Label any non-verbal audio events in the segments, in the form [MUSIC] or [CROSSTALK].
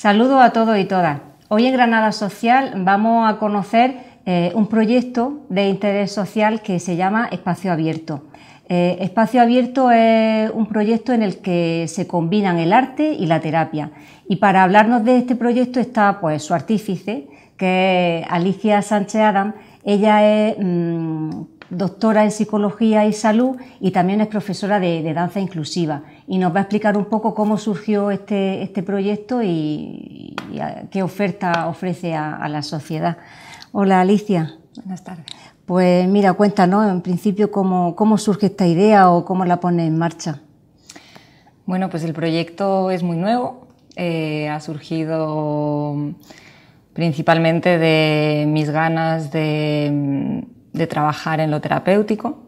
Saludo a todos y todas. Hoy en Granada Social vamos a conocer eh, un proyecto de interés social que se llama Espacio Abierto. Eh, Espacio Abierto es un proyecto en el que se combinan el arte y la terapia. Y para hablarnos de este proyecto está pues, su artífice, que es Alicia Sánchez Adam. Ella es mm, doctora en psicología y salud y también es profesora de, danza inclusiva. Y nos va a explicar un poco cómo surgió este, este proyecto y, qué oferta ofrece a, la sociedad. Hola Alicia. Buenas tardes. Pues mira, cuéntanos en principio cómo, surge esta idea o cómo la pone en marcha. Bueno, pues el proyecto es muy nuevo. Eh, ha surgido principalmente de mis ganas de de trabajar en lo terapéutico.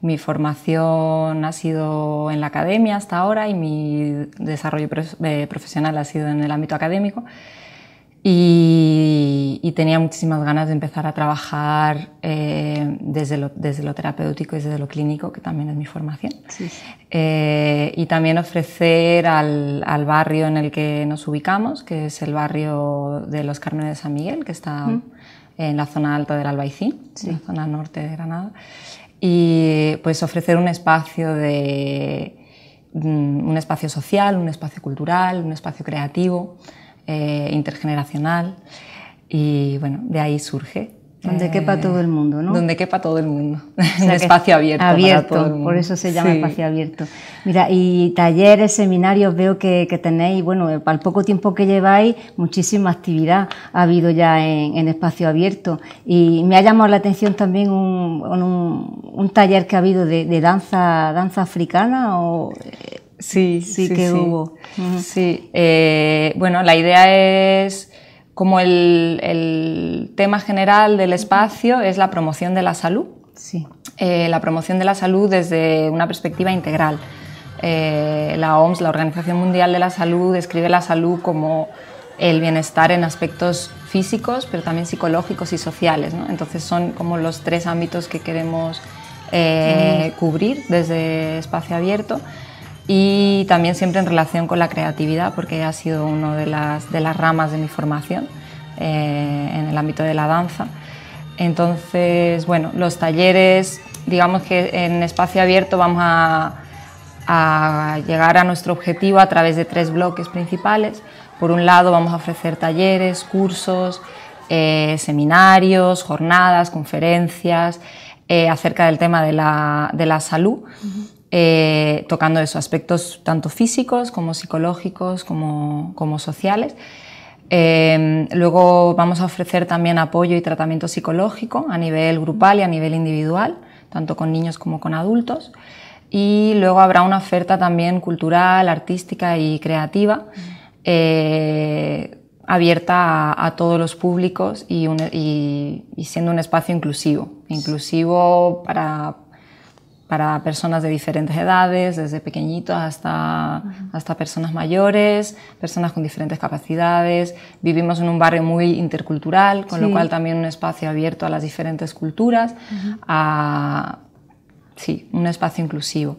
Mi formación ha sido en la academia hasta ahora y mi desarrollo eh, profesional ha sido en el ámbito académico. Y, tenía muchísimas ganas de empezar a trabajar eh, desde, lo, desde, lo, terapéutico y desde lo clínico, que también es mi formación. Eh, y también ofrecer al, barrio en el que nos ubicamos, que es el barrio de los Cármenes de San Miguel, que está en la zona alta del Albaicín, en la zona norte de Granada, y pues ofrecer un espacio de mm, un espacio social, un espacio cultural, un espacio creativo, eh, intergeneracional, y bueno, de ahí surge donde quepa eh, todo el mundo, ¿no? Donde quepa todo el mundo. [LAUGHS] un espacio abierto. Abierto, por eso se llama espacio abierto. Mira, y talleres, seminarios, veo que, tenéis, bueno, para el poco tiempo que lleváis, muchísima actividad ha habido ya en, espacio abierto. Y me ha llamado la atención también un, un, taller que ha habido de, danza, danza africana o. Sí, sí, que hubo. Sí, eh, bueno, la idea es como el, tema general del espacio es la promoción de la salud. Sí. Eh, la promoción de la salud desde una perspectiva integral. Eh, la OMS, la Organización Mundial de la Salud, describe la salud como el bienestar en aspectos físicos, pero también psicológicos y sociales. Entonces son como los tres ámbitos que queremos eh, cubrir desde espacio abierto y también siempre en relación con la creatividad, porque ha sido una de las, ramas de mi formación eh, en el ámbito de la danza. Entonces, bueno, los talleres, digamos que en espacio abierto vamos a, llegar a nuestro objetivo a través de tres bloques principales. Por un lado vamos a ofrecer talleres, cursos, eh, seminarios, jornadas, conferencias eh, acerca del tema de la, salud. Eh, tocando esos aspectos tanto físicos como psicológicos, como, sociales. Em, luego vamos a ofrecer también apoyo y tratamiento psicológico a nivel grupal y a nivel individual, tanto con niños como con adultos. Y luego habrá una oferta también cultural, artística y creativa. Eh, abierta a, todos los públicos y, y, y, siendo un espacio inclusivo, inclusivo para, para personas de diferentes edades, desde pequeñitos hasta, personas mayores, personas con diferentes capacidades. Vivimos en un barrio muy intercultural, con lo cual también un espacio abierto a las diferentes culturas, sí, un espacio inclusivo.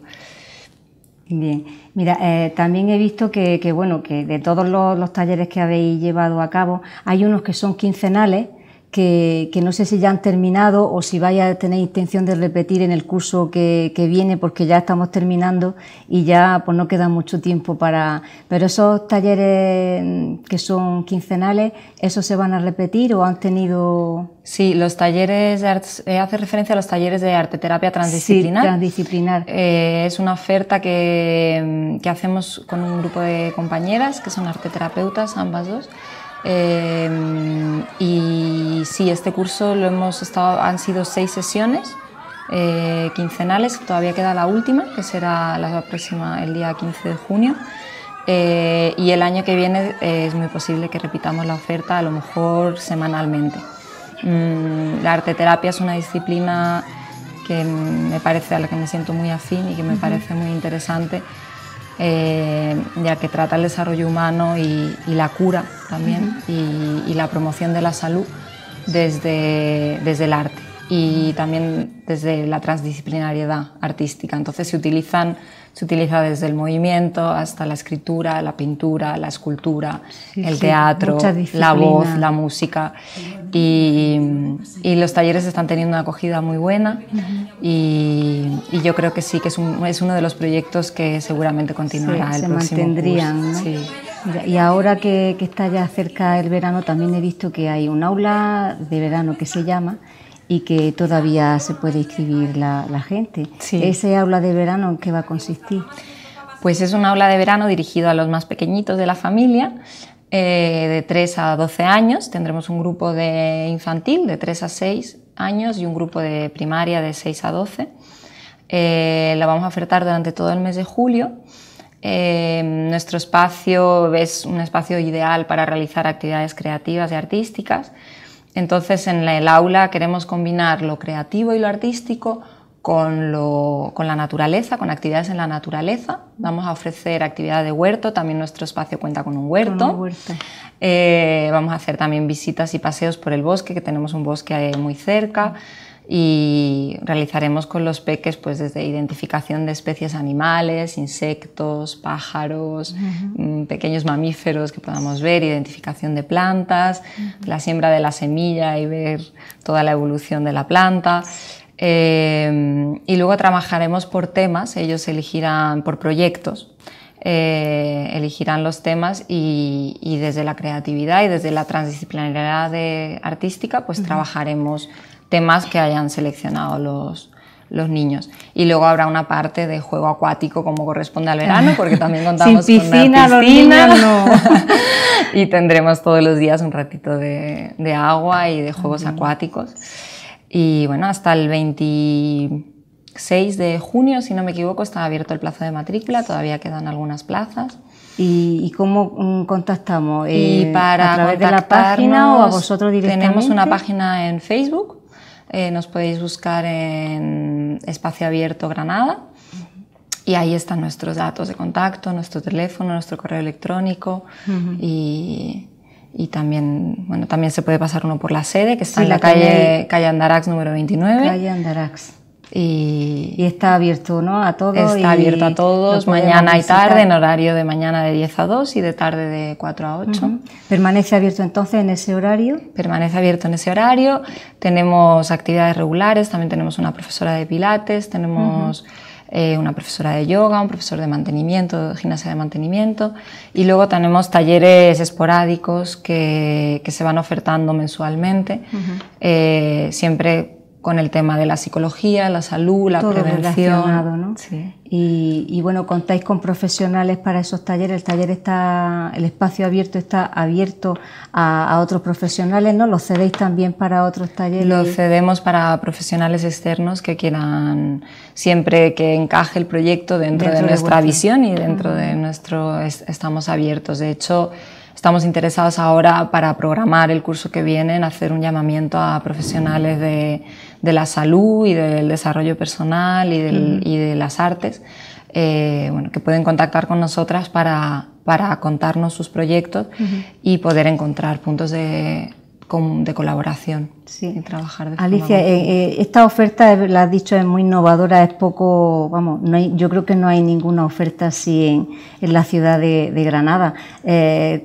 Bien, mira, eh, también he visto que, bueno, que de todos los, talleres que habéis llevado a cabo, hay unos que son quincenales, que, que, no sé si ya han terminado o si vaya a tener intención de repetir en el curso que, que, viene, porque ya estamos terminando y ya pues no queda mucho tiempo para. Pero esos talleres mm, que son quincenales, ¿esos se van a repetir o han tenido.? Sí, los talleres, eh, hace referencia a los talleres de arteterapia transdisciplinar. transdisciplinar. Eh, es una oferta que, mm, que hacemos con un grupo de compañeras que son arteterapeutas, ambas dos. Em, y sí, este curso lo hemos estado, han sido seis sesiones eh, quincenales, todavía queda la última, que será la próxima, el día 15 de junio. Eh, y el año que viene eh, es muy posible que repitamos la oferta, a lo mejor semanalmente. La mm, la arteterapia es una disciplina que me parece a la que me siento muy afín y que me parece muy interesante eh, ya que trata el desarrollo humano y, la cura también y, y, la promoción de la salud desde, desde el arte. Y también desde la transdisciplinariedad artística. Entonces se, utilizan, se utiliza desde el movimiento hasta la escritura, la pintura, la escultura, el teatro, la voz, la música. Y, los talleres están teniendo una acogida muy buena y, yo creo que sí, que es, uno de los proyectos que seguramente continuará se mantendrían, ¿no? Y ahora que, está ya cerca el verano, también he visto que hay un aula de verano que se llama y que todavía se puede escribir la, gente. ¿Ese aula de verano en qué va a consistir? Pues es un aula de verano dirigido a los más pequeñitos de la familia, eh, de 3 a 12 años. Tendremos un grupo de infantil de 3 a 6 años y un grupo de primaria de 6 a 12. Eh, la vamos a ofertar durante todo el mes de julio. Eh, nuestro espacio es un espacio ideal para realizar actividades creativas y artísticas. Entonces en el aula queremos combinar lo creativo y lo artístico con, la naturaleza, con actividades en la naturaleza. Vamos a ofrecer actividad de huerto, también nuestro espacio cuenta con un huerto. Eh, vamos a hacer también visitas y paseos por el bosque, que tenemos un bosque muy cerca y realizaremos con los peques pues desde identificación de especies animales, insectos, pájaros, mm, pequeños mamíferos que podamos ver, identificación de plantas, la siembra de la semilla y ver toda la evolución de la planta. Eh, y luego trabajaremos por temas, ellos elegirán por proyectos. Eh, elegirán los temas y, desde la creatividad y desde la transdisciplinaridad artística pues trabajaremos temas que hayan seleccionado los, los niños. Y luego habrá una parte de juego acuático como corresponde al verano, porque también [LAUGHS] contamos con piscina. [LAUGHS] y tendremos todos los días un ratito de, de agua y de juegos acuáticos. Y bueno, hasta el 26 de junio, si no me equivoco, está abierto el plazo de matrícula, todavía quedan algunas plazas. ¿Y, cómo mm, contactamos? ¿Y eh, para ¿A través de la página o a vosotros directamente? Tenemos una página en Facebook eh, nos podéis buscar en Espacio Abierto Granada y ahí están nuestros datos de contacto, nuestro teléfono, nuestro correo electrónico y, también, bueno, también se puede pasar uno por la sede que está en la, calle, calle Andarax número 29. Calle Andarax. Y, está abierto ¿no? a todos. Está abierto a todos, mañana y tarde, en horario de mañana de 10 a 2 y de tarde de 4 a 8. ¿Permanece abierto entonces en ese horario? Permanece abierto en ese horario. Tenemos actividades regulares, también tenemos una profesora de pilates, tenemos... Eh, una profesora de yoga, un profesor de mantenimiento, gimnasia de mantenimiento, y luego tenemos talleres esporádicos que, que se van ofertando mensualmente, eh, siempre con el tema de la psicología, la salud, la prevención. ¿no? Sí. Y, bueno, contáis con profesionales para esos talleres. El taller está, el espacio abierto está abierto a, otros profesionales, ¿no? ¿Lo cedéis también para otros talleres? Lo cedemos para profesionales externos que quieran, siempre que encaje el proyecto dentro, de nuestra visión y dentro de nuestro, estamos abiertos. De hecho, estamos interesados ahora para programar el curso que viene en hacer un llamamiento a profesionales de de la salud y del desarrollo personal y, y de las artes, eh, bueno, que pueden contactar con nosotras para, para contarnos sus proyectos y poder encontrar puntos de, de colaboración sí. y trabajar de Alicia, eh, eh, esta oferta, eh, la has dicho, es muy innovadora, es poco, vamos, yo creo que no hay ninguna oferta así en, la ciudad de, Granada.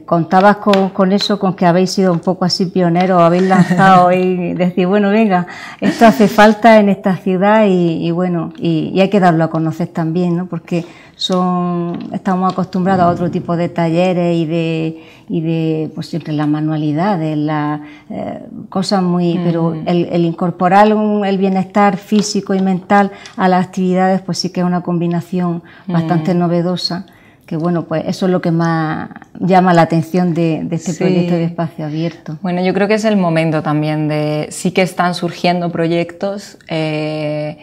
contabas con, eso, con que habéis sido un poco así pioneros, habéis lanzado y decir, bueno, venga, esto hace falta en esta ciudad y, bueno, y, hay que darlo a conocer también, ¿no? Porque son, estamos acostumbrados a otro tipo de talleres y de, y de pues siempre las manualidades, la eh, cosas muy... Pero el, incorporar el bienestar físico y mental a las actividades, pues sí que es una combinación bastante novedosa que bueno, pues eso es lo que más llama la atención de, de este proyecto de espacio abierto. Bueno, yo creo que es el momento también de, sí que están surgiendo proyectos eh,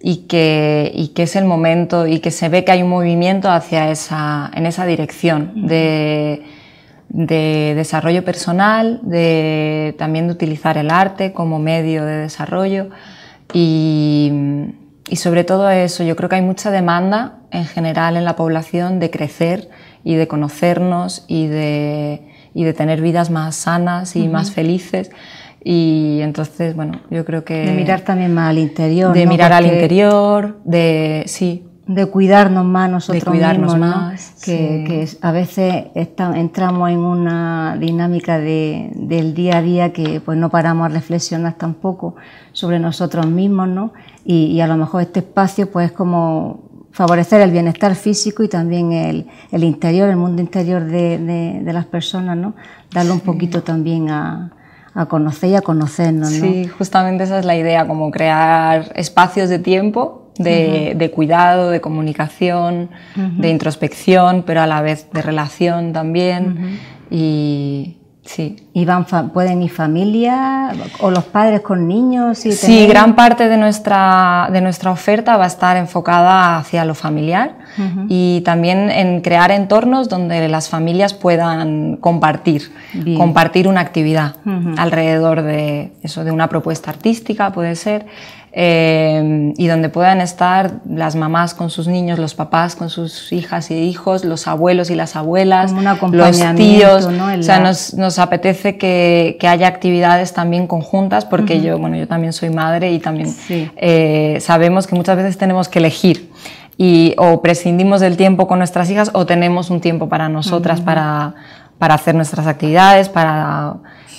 y, que, y que es el momento y que se ve que hay un movimiento hacia esa, en esa dirección de de desarrollo personal, de, también de utilizar el arte como medio de desarrollo y, y sobre todo eso, yo creo que hay mucha demanda en general en la población de crecer y de conocernos y de, y de tener vidas más sanas y más felices. Y entonces, bueno, yo creo que... De mirar también más al interior. De mirar al interior, de... Sí, de cuidarnos más nosotros cuidarnos mismos, más, ¿no? que, a veces entramos en una dinámica de, del día a día que pues no paramos a reflexionar tampoco sobre nosotros mismos, ¿no? Y, a lo mejor este espacio pues es como favorecer el bienestar físico y también el, el interior, el mundo interior de, de, las personas, ¿no? Darle un poquito también a, a conocer y a conocernos. ¿no? Sí, justamente esa es la idea, como crear espacios de tiempo de, cuidado, de comunicación, de introspección, pero a la vez de relación también. Y sí. ¿Y van pueden ir familia o los padres con niños? sí, gran parte de nuestra, de nuestra oferta va a estar enfocada hacia lo familiar y también en crear entornos donde las familias puedan compartir, compartir una actividad alrededor de eso, de una propuesta artística puede ser, eh, y donde puedan estar las mamás con sus niños, los papás con sus hijas y hijos, los abuelos y las abuelas, los tíos. O sea, nos, nos apetece que, que, haya actividades también conjuntas, porque yo, bueno, yo también soy madre y también eh, sabemos que muchas veces tenemos que elegir. Y, o prescindimos del tiempo con nuestras hijas o tenemos un tiempo para nosotras, para, para hacer nuestras actividades, para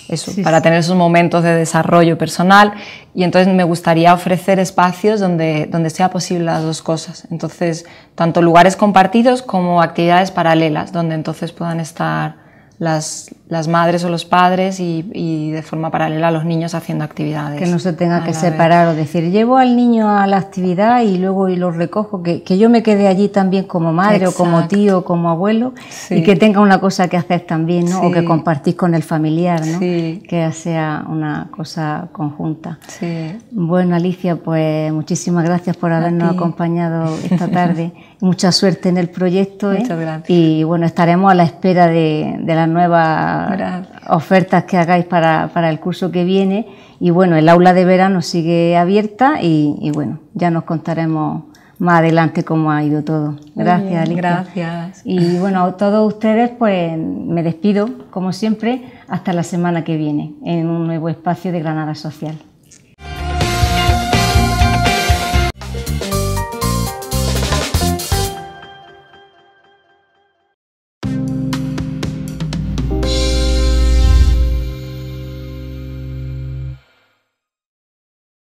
eso, para tener esos momentos de desarrollo personal. Y entonces me gustaría ofrecer espacios donde, donde sea posible las dos cosas. Entonces, tanto lugares compartidos como actividades paralelas, donde entonces puedan estar las, las madres o los padres y, y, de forma paralela los niños haciendo actividades. Que no se tenga que separar o decir, llevo al niño a la actividad y luego y lo recojo, que, que yo me quede allí también como madre o como tío o como abuelo y que tenga una cosa que hacer también, o que compartís con el familiar, que sea una cosa conjunta. Bueno, Alicia, pues muchísimas gracias por habernos acompañado esta [LAUGHS] tarde. Mucha suerte en el proyecto. ¿eh? gracias. Y bueno, estaremos a la espera de, de la nuevas ofertas que hagáis para, el curso que viene. Y bueno, el aula de verano sigue abierta y, bueno, ya nos contaremos más adelante cómo ha ido todo. Gracias, Gracias. Y bueno, a todos ustedes, pues me despido, como siempre, hasta la semana que viene, en un nuevo espacio de Granada Social.